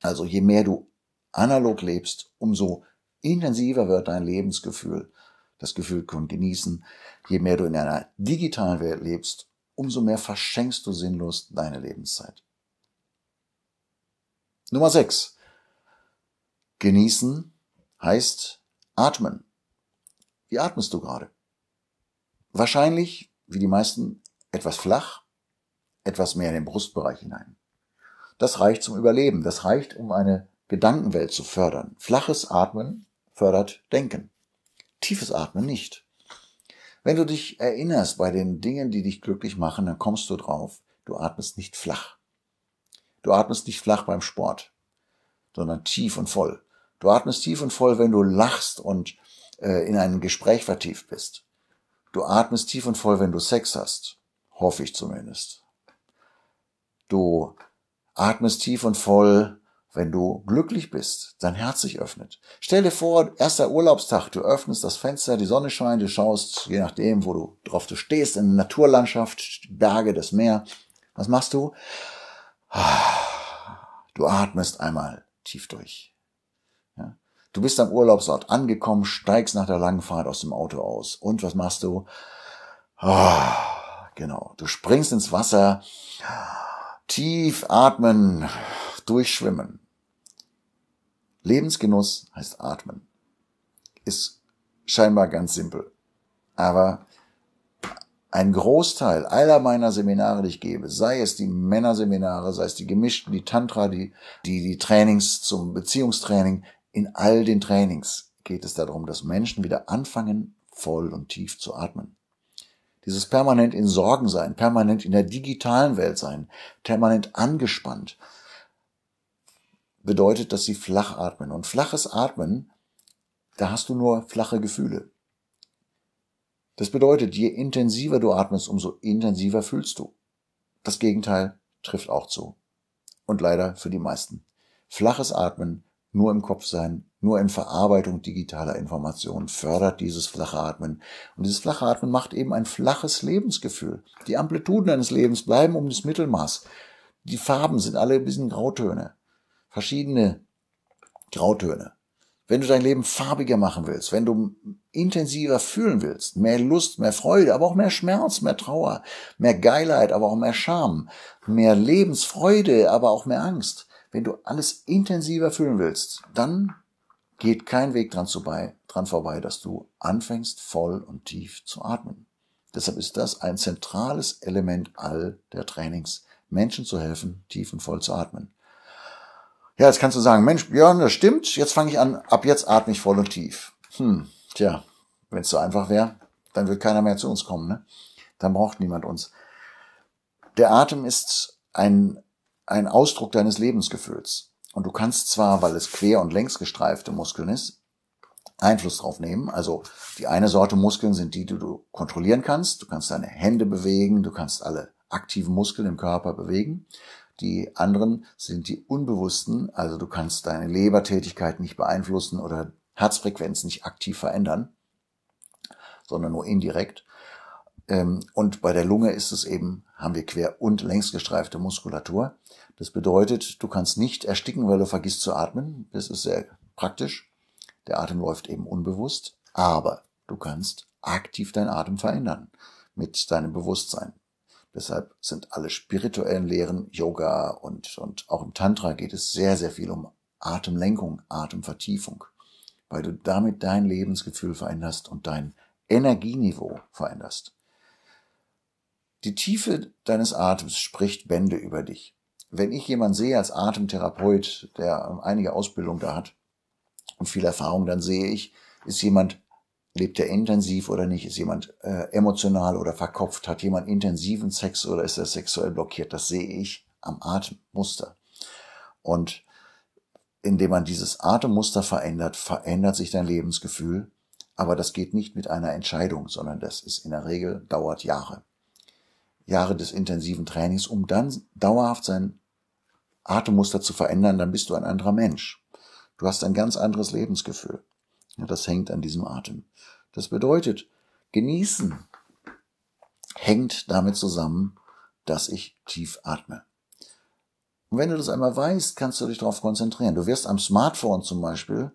Also je mehr du analog lebst, umso intensiver wird dein Lebensgefühl. Das Gefühl von genießen. Je mehr du in einer digitalen Welt lebst, umso mehr verschenkst du sinnlos deine Lebenszeit. Nummer 6. Genießen heißt atmen. Wie atmest du gerade? Wahrscheinlich, wie die meisten, etwas flach, etwas mehr in den Brustbereich hinein. Das reicht zum Überleben. Das reicht, um eine Gedankenwelt zu fördern. Flaches Atmen fördert Denken. Tiefes Atmen nicht. Wenn du dich erinnerst bei den Dingen, die dich glücklich machen, dann kommst du drauf, du atmest nicht flach. Du atmest nicht flach beim Sport, sondern tief und voll. Du atmest tief und voll, wenn du lachst und äh, in ein Gespräch vertieft bist. Du atmest tief und voll, wenn du Sex hast. Hoffe ich zumindest. Du atmest tief und voll, wenn du glücklich bist, dein Herz sich öffnet. Stell dir vor, erster Urlaubstag, du öffnest das Fenster, die Sonne scheint, du schaust, je nachdem, wo du drauf du stehst, in der Naturlandschaft, Berge, das Meer. Was machst du? Du atmest einmal tief durch. Du bist am Urlaubsort angekommen, steigst nach der langen Fahrt aus dem Auto aus. Und was machst du? Ah, genau, du springst ins Wasser Tief atmen, durchschwimmen. Lebensgenuss heißt atmen. Ist scheinbar ganz simpel. Aber ein Großteil aller meiner Seminare, die ich gebe, sei es die Männerseminare, sei es die gemischten, die Tantra, die, die, die Trainings zum Beziehungstraining, in all den Trainings geht es darum, dass Menschen wieder anfangen, voll und tief zu atmen. Dieses permanent in Sorgen sein, permanent in der digitalen Welt sein, permanent angespannt, bedeutet, dass sie flach atmen. Und flaches Atmen, da hast du nur flache Gefühle. Das bedeutet, je intensiver du atmest, umso intensiver fühlst du. Das Gegenteil trifft auch zu. Und leider für die meisten. Flaches Atmen, nur im Kopf sein, nur in Verarbeitung digitaler Informationen fördert dieses flache Atmen. Und dieses flache Atmen macht eben ein flaches Lebensgefühl. Die Amplituden eines Lebens bleiben um das Mittelmaß. Die Farben sind alle ein bisschen Grautöne. Verschiedene Grautöne. Wenn du dein Leben farbiger machen willst, wenn du intensiver fühlen willst, mehr Lust, mehr Freude, aber auch mehr Schmerz, mehr Trauer, mehr Geilheit, aber auch mehr Scham, mehr Lebensfreude, aber auch mehr Angst. Wenn du alles intensiver fühlen willst, dann geht kein Weg dran, vorbei, dran vorbei, dass du anfängst, voll und tief zu atmen. Deshalb ist das ein zentrales Element all der Trainings, Menschen zu helfen, tief und voll zu atmen. Ja, jetzt kannst du sagen, Mensch, Björn, das stimmt, jetzt fange ich an, ab jetzt atme ich voll und tief. Hm, tja, wenn es so einfach wäre, dann wird keiner mehr zu uns kommen, ne? Dann braucht niemand uns. Der Atem ist ein, ein Ausdruck deines Lebensgefühls. Und du kannst zwar, weil es quer und längs gestreifte Muskeln ist, Einfluss drauf nehmen. Also die eine Sorte Muskeln sind die, die du kontrollieren kannst. Du kannst deine Hände bewegen, du kannst alle aktiven Muskeln im Körper bewegen. Die anderen sind die unbewussten, also du kannst deine Lebertätigkeit nicht beeinflussen oder Herzfrequenz nicht aktiv verändern, sondern nur indirekt. Ähm, und bei der Lunge ist es eben, haben wir quer und längs gestreifte Muskulatur. Das bedeutet, du kannst nicht ersticken, weil du vergisst zu atmen. Das ist sehr praktisch. Der Atem läuft eben unbewusst. Aber du kannst aktiv deinen Atem verändern mit deinem Bewusstsein. Deshalb sind alle spirituellen Lehren, Yoga und, und auch im Tantra geht es sehr, sehr viel um Atemlenkung, Atemvertiefung, weil du damit dein Lebensgefühl veränderst und dein Energieniveau veränderst. Die Tiefe deines Atems spricht Bände über dich. Wenn ich jemanden sehe als Atemtherapeut, der einige Ausbildung da hat und viel Erfahrung, dann sehe ich, ist jemand, lebt er intensiv oder nicht, ist jemand äh, emotional oder verkopft, hat jemand intensiven Sex oder ist er sexuell blockiert, das sehe ich am Atemmuster. Und indem man dieses Atemmuster verändert, verändert sich dein Lebensgefühl, aber das geht nicht mit einer Entscheidung, sondern das ist in der Regel, dauert Jahre. Jahre des intensiven Trainings, um dann dauerhaft sein Atemmuster zu verändern, dann bist du ein anderer Mensch. Du hast ein ganz anderes Lebensgefühl. Ja, das hängt an diesem Atem. Das bedeutet, genießen hängt damit zusammen, dass ich tief atme. Und wenn du das einmal weißt, kannst du dich darauf konzentrieren. Du wirst am Smartphone zum Beispiel,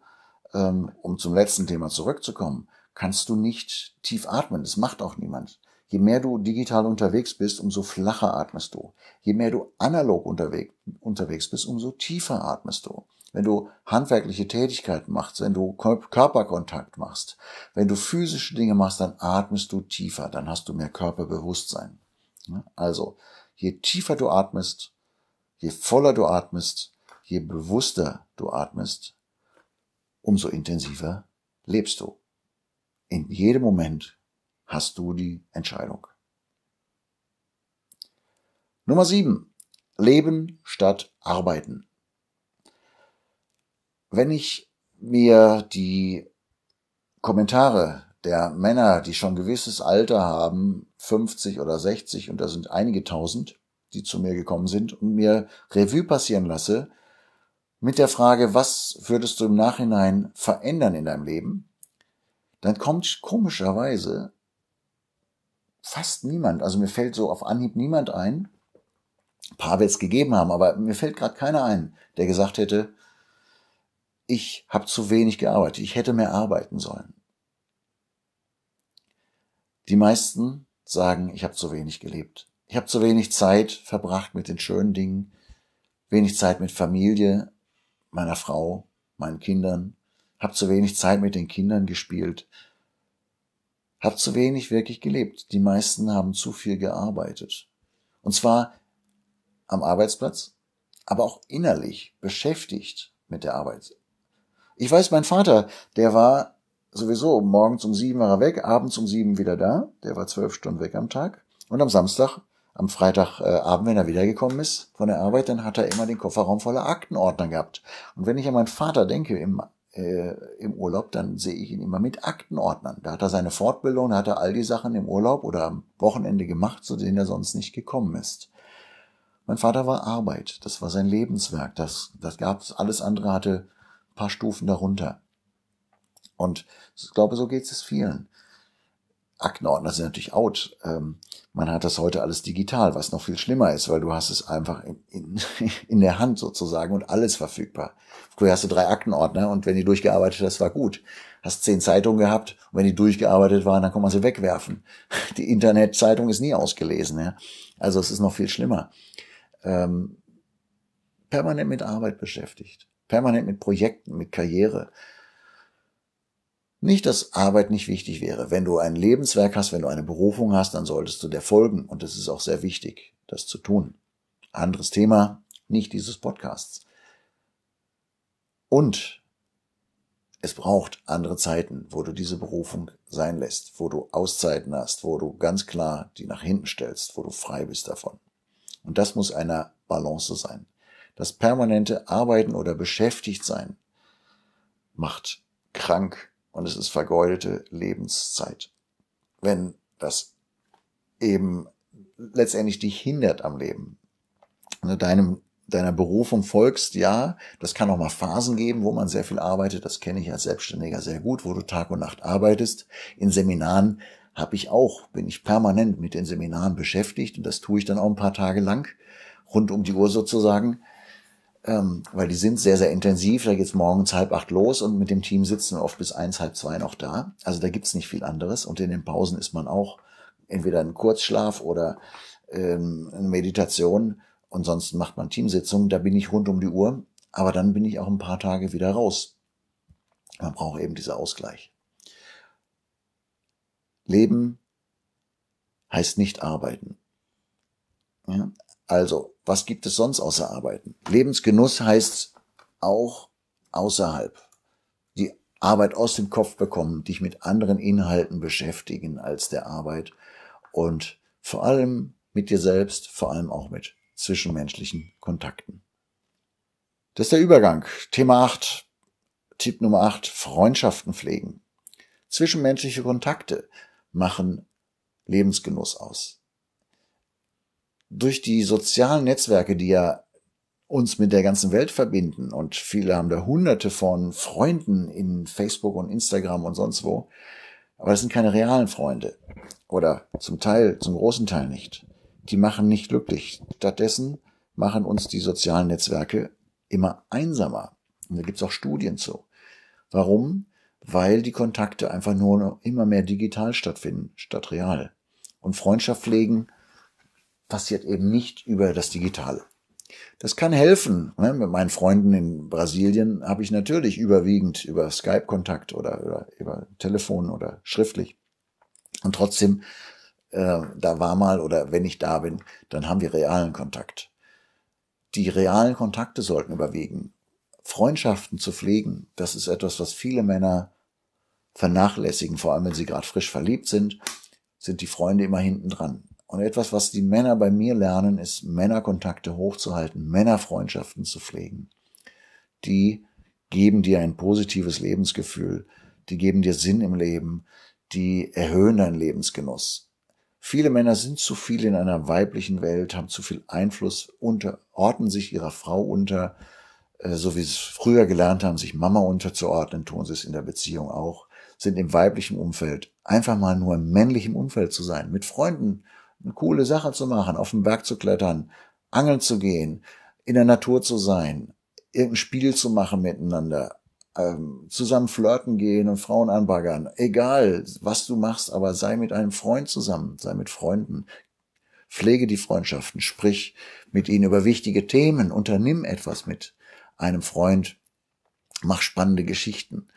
ähm, um zum letzten Thema zurückzukommen, kannst du nicht tief atmen. Das macht auch niemand. Je mehr du digital unterwegs bist, umso flacher atmest du. Je mehr du analog unterwegs, unterwegs bist, umso tiefer atmest du. Wenn du handwerkliche Tätigkeiten machst, wenn du Körperkontakt machst, wenn du physische Dinge machst, dann atmest du tiefer, dann hast du mehr Körperbewusstsein. Also, je tiefer du atmest, je voller du atmest, je bewusster du atmest, umso intensiver lebst du. In jedem Moment hast du die Entscheidung. Nummer sieben: Leben statt Arbeiten. Wenn ich mir die Kommentare der Männer, die schon ein gewisses Alter haben, 50 oder 60, und da sind einige tausend, die zu mir gekommen sind, und mir Revue passieren lasse, mit der Frage, was würdest du im Nachhinein verändern in deinem Leben, dann kommt komischerweise fast niemand. Also mir fällt so auf Anhieb niemand ein. Ein paar wird es gegeben haben, aber mir fällt gerade keiner ein, der gesagt hätte, ich habe zu wenig gearbeitet, ich hätte mehr arbeiten sollen. Die meisten sagen, ich habe zu wenig gelebt. Ich habe zu wenig Zeit verbracht mit den schönen Dingen, wenig Zeit mit Familie, meiner Frau, meinen Kindern, habe zu wenig Zeit mit den Kindern gespielt, hat zu wenig wirklich gelebt. Die meisten haben zu viel gearbeitet. Und zwar am Arbeitsplatz, aber auch innerlich beschäftigt mit der Arbeit. Ich weiß, mein Vater, der war sowieso morgens um sieben war er weg, abends um sieben wieder da. Der war zwölf Stunden weg am Tag. Und am Samstag, am Freitagabend, äh, wenn er wiedergekommen ist von der Arbeit, dann hat er immer den Kofferraum voller Aktenordner gehabt. Und wenn ich an meinen Vater denke, im äh, im Urlaub, dann sehe ich ihn immer mit Aktenordnern. Da hat er seine Fortbildung, da hat er all die Sachen im Urlaub oder am Wochenende gemacht, zu denen er sonst nicht gekommen ist. Mein Vater war Arbeit, das war sein Lebenswerk, das, das gab's, alles andere hatte ein paar Stufen darunter. Und ich glaube, so geht es vielen. Aktenordner sind natürlich out. Ähm, man hat das heute alles digital, was noch viel schlimmer ist, weil du hast es einfach in, in, in der Hand sozusagen und alles verfügbar. Früher hast du drei Aktenordner und wenn die durchgearbeitet das war gut. Hast zehn Zeitungen gehabt und wenn die durchgearbeitet waren, dann konnte man sie wegwerfen. Die Internetzeitung ist nie ausgelesen. Ja? Also es ist noch viel schlimmer. Ähm, permanent mit Arbeit beschäftigt, permanent mit Projekten, mit Karriere. Nicht, dass Arbeit nicht wichtig wäre. Wenn du ein Lebenswerk hast, wenn du eine Berufung hast, dann solltest du der folgen. Und es ist auch sehr wichtig, das zu tun. Anderes Thema, nicht dieses Podcasts. Und es braucht andere Zeiten, wo du diese Berufung sein lässt, wo du Auszeiten hast, wo du ganz klar die nach hinten stellst, wo du frei bist davon. Und das muss einer Balance sein. Das permanente Arbeiten oder beschäftigt sein macht krank, und es ist vergeudete Lebenszeit. Wenn das eben letztendlich dich hindert am Leben, ne, deinem, deiner Berufung folgst, ja, das kann auch mal Phasen geben, wo man sehr viel arbeitet, das kenne ich als Selbstständiger sehr gut, wo du Tag und Nacht arbeitest. In Seminaren habe ich auch, bin ich permanent mit den Seminaren beschäftigt und das tue ich dann auch ein paar Tage lang, rund um die Uhr sozusagen ähm, weil die sind sehr, sehr intensiv. Da geht's morgens halb acht los und mit dem Team sitzen oft bis eins, halb zwei noch da. Also da gibt's nicht viel anderes. Und in den Pausen ist man auch entweder in Kurzschlaf oder ähm, in Meditation. Und sonst macht man Teamsitzungen. Da bin ich rund um die Uhr. Aber dann bin ich auch ein paar Tage wieder raus. Man braucht eben diesen Ausgleich. Leben heißt nicht arbeiten. Ja? Also, was gibt es sonst außer Arbeiten? Lebensgenuss heißt auch außerhalb. Die Arbeit aus dem Kopf bekommen, dich mit anderen Inhalten beschäftigen als der Arbeit und vor allem mit dir selbst, vor allem auch mit zwischenmenschlichen Kontakten. Das ist der Übergang. Thema 8, Tipp Nummer 8, Freundschaften pflegen. Zwischenmenschliche Kontakte machen Lebensgenuss aus durch die sozialen Netzwerke, die ja uns mit der ganzen Welt verbinden und viele haben da hunderte von Freunden in Facebook und Instagram und sonst wo, aber das sind keine realen Freunde oder zum Teil, zum großen Teil nicht. Die machen nicht glücklich. Stattdessen machen uns die sozialen Netzwerke immer einsamer. Und da gibt es auch Studien zu. Warum? Weil die Kontakte einfach nur noch immer mehr digital stattfinden, statt real. Und Freundschaft pflegen passiert eben nicht über das Digitale. Das kann helfen. Ne? Mit meinen Freunden in Brasilien habe ich natürlich überwiegend über Skype Kontakt oder, oder über Telefon oder schriftlich. Und trotzdem, äh, da war mal oder wenn ich da bin, dann haben wir realen Kontakt. Die realen Kontakte sollten überwiegen. Freundschaften zu pflegen, das ist etwas, was viele Männer vernachlässigen, vor allem wenn sie gerade frisch verliebt sind, sind die Freunde immer hinten dran. Und etwas, was die Männer bei mir lernen, ist Männerkontakte hochzuhalten, Männerfreundschaften zu pflegen. Die geben dir ein positives Lebensgefühl, die geben dir Sinn im Leben, die erhöhen deinen Lebensgenuss. Viele Männer sind zu viel in einer weiblichen Welt, haben zu viel Einfluss, unterordnen sich ihrer Frau unter, äh, so wie sie es früher gelernt haben, sich Mama unterzuordnen, tun sie es in der Beziehung auch, sind im weiblichen Umfeld einfach mal nur im männlichen Umfeld zu sein, mit Freunden eine coole Sache zu machen, auf den Berg zu klettern, angeln zu gehen, in der Natur zu sein, irgendein Spiel zu machen miteinander, ähm, zusammen flirten gehen und Frauen anbaggern. Egal, was du machst, aber sei mit einem Freund zusammen, sei mit Freunden. Pflege die Freundschaften, sprich mit ihnen über wichtige Themen, unternimm etwas mit einem Freund, mach spannende Geschichten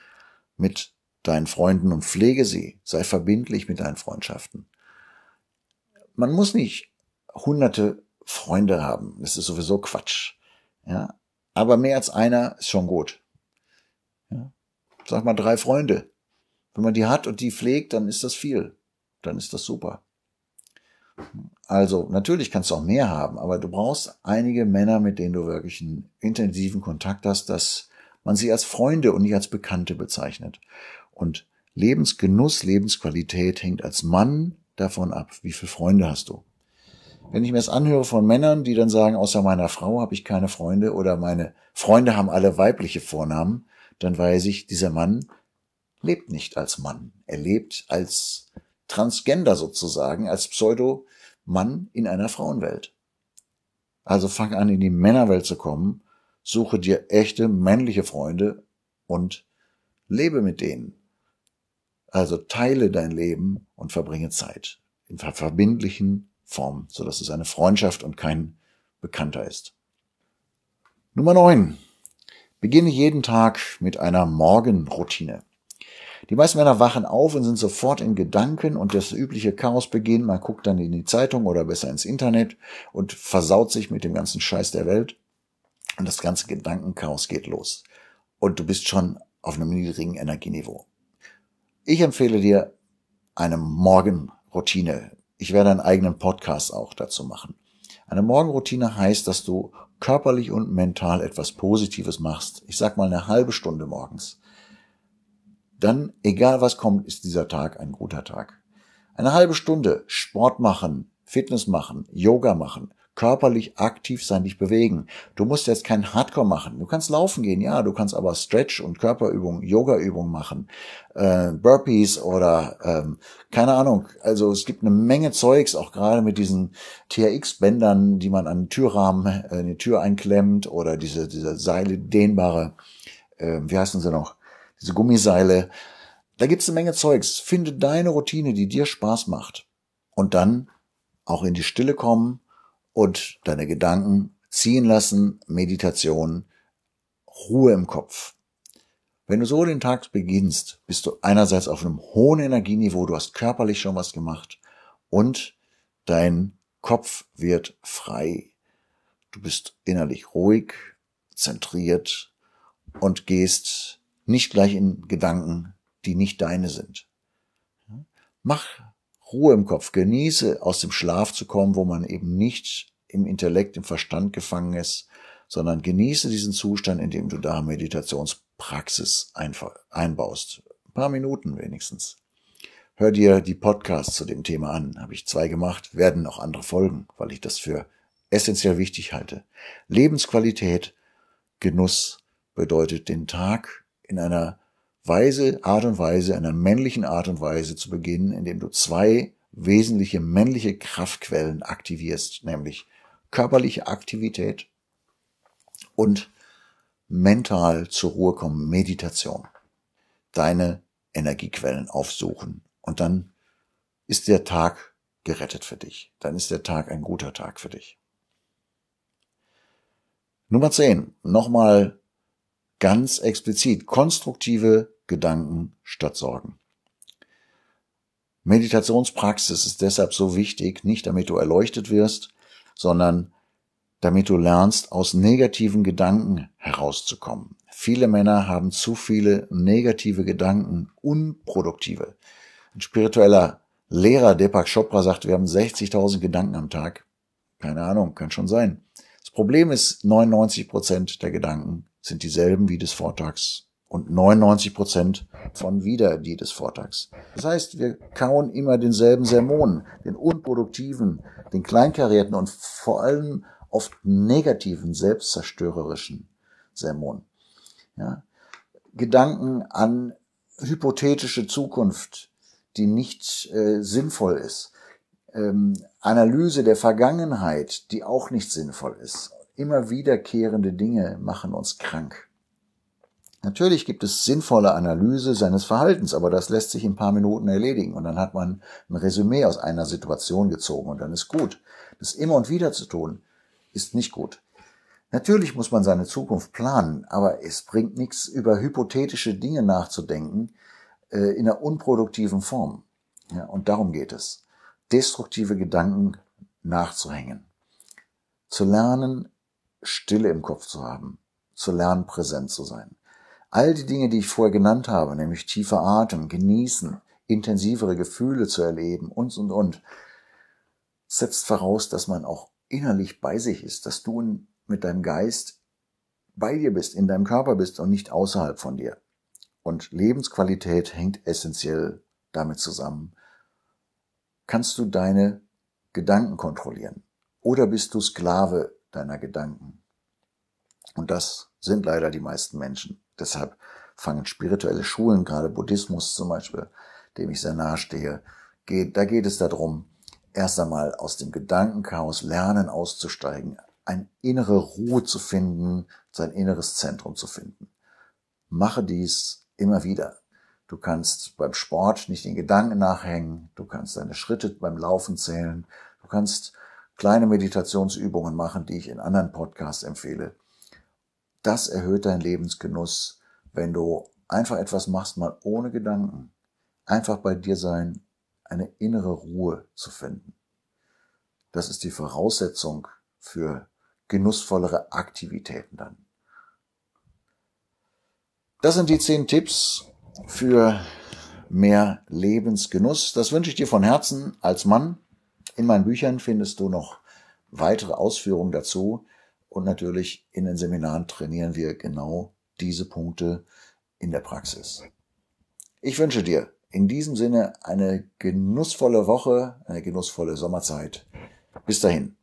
mit deinen Freunden und pflege sie, sei verbindlich mit deinen Freundschaften man muss nicht hunderte Freunde haben. Das ist sowieso Quatsch. Ja, aber mehr als einer ist schon gut. Ja, sag mal drei Freunde. Wenn man die hat und die pflegt, dann ist das viel. Dann ist das super. Also, natürlich kannst du auch mehr haben, aber du brauchst einige Männer, mit denen du wirklich einen intensiven Kontakt hast, dass man sie als Freunde und nicht als Bekannte bezeichnet. Und Lebensgenuss, Lebensqualität hängt als Mann davon ab, wie viele Freunde hast du. Wenn ich mir das anhöre von Männern, die dann sagen, außer meiner Frau habe ich keine Freunde oder meine Freunde haben alle weibliche Vornamen, dann weiß ich, dieser Mann lebt nicht als Mann. Er lebt als Transgender sozusagen, als Pseudo-Mann in einer Frauenwelt. Also fang an, in die Männerwelt zu kommen, suche dir echte männliche Freunde und lebe mit denen. Also teile dein Leben und verbringe Zeit in verbindlichen Formen, sodass es eine Freundschaft und kein Bekannter ist. Nummer 9. Beginne jeden Tag mit einer Morgenroutine. Die meisten Männer wachen auf und sind sofort in Gedanken und das übliche Chaos beginnt. Man guckt dann in die Zeitung oder besser ins Internet und versaut sich mit dem ganzen Scheiß der Welt. Und das ganze Gedankenchaos geht los. Und du bist schon auf einem niedrigen Energieniveau. Ich empfehle dir eine Morgenroutine. Ich werde einen eigenen Podcast auch dazu machen. Eine Morgenroutine heißt, dass du körperlich und mental etwas Positives machst. Ich sag mal eine halbe Stunde morgens. Dann, egal was kommt, ist dieser Tag ein guter Tag. Eine halbe Stunde Sport machen, Fitness machen, Yoga machen, körperlich aktiv sein, dich bewegen. Du musst jetzt kein Hardcore machen. Du kannst laufen gehen, ja, du kannst aber Stretch und Körperübung, Yogaübung machen, äh, Burpees oder ähm, keine Ahnung. Also es gibt eine Menge Zeugs, auch gerade mit diesen TRX-Bändern, die man an den Türrahmen, äh, in die Tür einklemmt oder diese, diese Seile, dehnbare, äh, wie heißen sie noch, diese Gummiseile. Da gibt's eine Menge Zeugs. Finde deine Routine, die dir Spaß macht. Und dann auch in die Stille kommen und deine Gedanken ziehen lassen, Meditation, Ruhe im Kopf. Wenn du so den Tag beginnst, bist du einerseits auf einem hohen Energieniveau, du hast körperlich schon was gemacht und dein Kopf wird frei. Du bist innerlich ruhig, zentriert und gehst nicht gleich in Gedanken, die nicht deine sind. Mach Ruhe im Kopf, genieße aus dem Schlaf zu kommen, wo man eben nicht im Intellekt, im Verstand gefangen ist, sondern genieße diesen Zustand, indem du da Meditationspraxis einbaust. Ein paar Minuten wenigstens. Hör dir die Podcasts zu dem Thema an, habe ich zwei gemacht, werden noch andere folgen, weil ich das für essentiell wichtig halte. Lebensqualität, Genuss bedeutet den Tag in einer Weise, Art und Weise, einer männlichen Art und Weise zu beginnen, indem du zwei wesentliche männliche Kraftquellen aktivierst, nämlich körperliche Aktivität und mental zur Ruhe kommen, Meditation. Deine Energiequellen aufsuchen und dann ist der Tag gerettet für dich. Dann ist der Tag ein guter Tag für dich. Nummer 10. Nochmal ganz explizit konstruktive Gedanken statt Sorgen. Meditationspraxis ist deshalb so wichtig, nicht damit du erleuchtet wirst, sondern damit du lernst, aus negativen Gedanken herauszukommen. Viele Männer haben zu viele negative Gedanken, unproduktive. Ein spiritueller Lehrer Deepak Chopra sagt, wir haben 60.000 Gedanken am Tag. Keine Ahnung, kann schon sein. Das Problem ist, 99% der Gedanken sind dieselben wie des Vortags und 99 Prozent von wieder die des Vortags. Das heißt, wir kauen immer denselben Sermon, den unproduktiven, den kleinkarierten und vor allem oft negativen, selbstzerstörerischen Sermon. Ja? Gedanken an hypothetische Zukunft, die nicht äh, sinnvoll ist. Ähm, Analyse der Vergangenheit, die auch nicht sinnvoll ist. Immer wiederkehrende Dinge machen uns krank. Natürlich gibt es sinnvolle Analyse seines Verhaltens, aber das lässt sich in ein paar Minuten erledigen und dann hat man ein Resümee aus einer Situation gezogen und dann ist gut. Das immer und wieder zu tun, ist nicht gut. Natürlich muss man seine Zukunft planen, aber es bringt nichts, über hypothetische Dinge nachzudenken äh, in einer unproduktiven Form. Ja, und darum geht es. Destruktive Gedanken nachzuhängen. Zu lernen, Stille im Kopf zu haben. Zu lernen, präsent zu sein. All die Dinge, die ich vorher genannt habe, nämlich tiefer Atem, genießen, intensivere Gefühle zu erleben und, und, und, setzt voraus, dass man auch innerlich bei sich ist, dass du mit deinem Geist bei dir bist, in deinem Körper bist und nicht außerhalb von dir. Und Lebensqualität hängt essentiell damit zusammen. Kannst du deine Gedanken kontrollieren? Oder bist du Sklave deiner Gedanken? Und das sind leider die meisten Menschen. Deshalb fangen spirituelle Schulen, gerade Buddhismus zum Beispiel, dem ich sehr nahe stehe, geht, da geht es darum, erst einmal aus dem Gedankenchaos lernen auszusteigen, eine innere Ruhe zu finden, sein inneres Zentrum zu finden. Mache dies immer wieder. Du kannst beim Sport nicht den Gedanken nachhängen, du kannst deine Schritte beim Laufen zählen, du kannst kleine Meditationsübungen machen, die ich in anderen Podcasts empfehle das erhöht deinen Lebensgenuss, wenn du einfach etwas machst, mal ohne Gedanken. Einfach bei dir sein, eine innere Ruhe zu finden. Das ist die Voraussetzung für genussvollere Aktivitäten dann. Das sind die zehn Tipps für mehr Lebensgenuss. Das wünsche ich dir von Herzen als Mann. In meinen Büchern findest du noch weitere Ausführungen dazu. Und natürlich in den Seminaren trainieren wir genau diese Punkte in der Praxis. Ich wünsche dir in diesem Sinne eine genussvolle Woche, eine genussvolle Sommerzeit. Bis dahin.